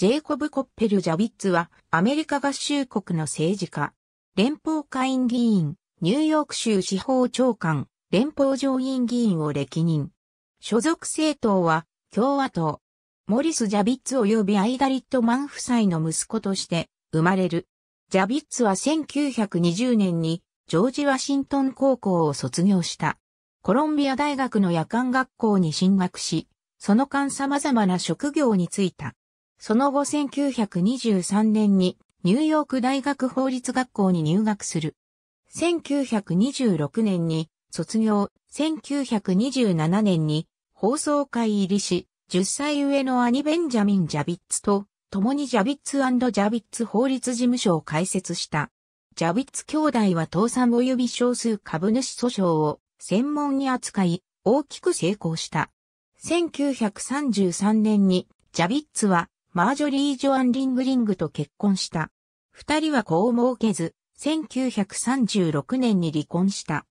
ジェイコブ・コッペル・ジャビッツは、アメリカ合衆国の政治家、連邦下院議員、ニューヨーク州司法長官、連邦上院議員を歴任。所属政党は、共和党。モリス・ジャビッツ及びアイダ・リットマン夫妻の息子として生まれる。ジャビッツは1920年にジョージ・ワシントン高校を卒業した。コロンビア大学の夜間学校に進学し、その間様々な職業に就いた。その後1923年にニューヨーク大学法律学校に入学する。1926年に卒業、1927年に放送会入りし、10歳上の兄ベンジャミン・ジャビッツと共にジャビッツジャビッツ法律事務所を開設した。ジャビッツ兄弟は倒産及び少数株主訴訟を専門に扱い、大きく成功した。1933年にジャビッツはマージョリー・ジョアン・リングリングと結婚した。二人は子を設けず、1936年に離婚した。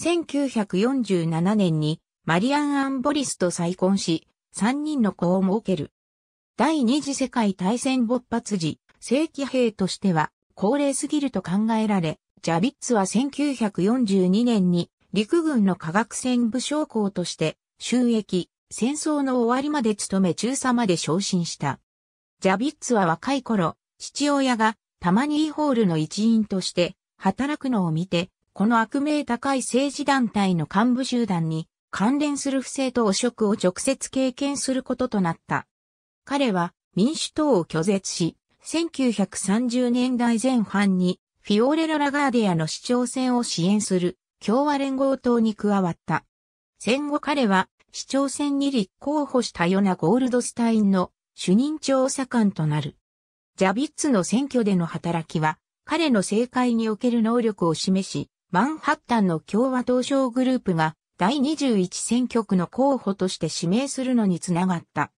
1947年にマリアン・アン・ボリスと再婚し、三人の子を設ける。第二次世界大戦勃発時、正規兵としては高齢すぎると考えられ、ジャビッツは1942年に陸軍の科学船武将校として、収益、戦争の終わりまで務め中佐まで昇進した。ジャビッツは若い頃、父親がタマニーホールの一員として働くのを見て、この悪名高い政治団体の幹部集団に関連する不正と汚職を直接経験することとなった。彼は民主党を拒絶し、1930年代前半にフィオレラ・ラガーディアの市長選を支援する共和連合党に加わった。戦後彼は市長選に立候補したようなゴールドスタインの主任調査官となる。ジャビッツの選挙での働きは、彼の政界における能力を示し、マンハッタンの共和党省グループが第21選挙区の候補として指名するのにつながった。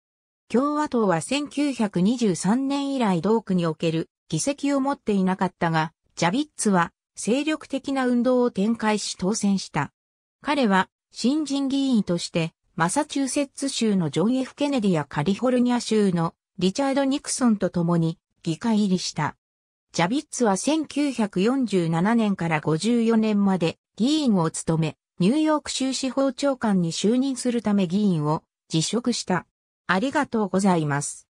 共和党は1923年以来同区における議席を持っていなかったが、ジャビッツは精力的な運動を展開し当選した。彼は新人議員としてマサチューセッツ州のジョン・ F・ ケネディやカリフォルニア州のリチャード・ニクソンと共に議会入りした。ジャビッツは1947年から54年まで議員を務め、ニューヨーク州司法長官に就任するため議員を辞職した。ありがとうございます。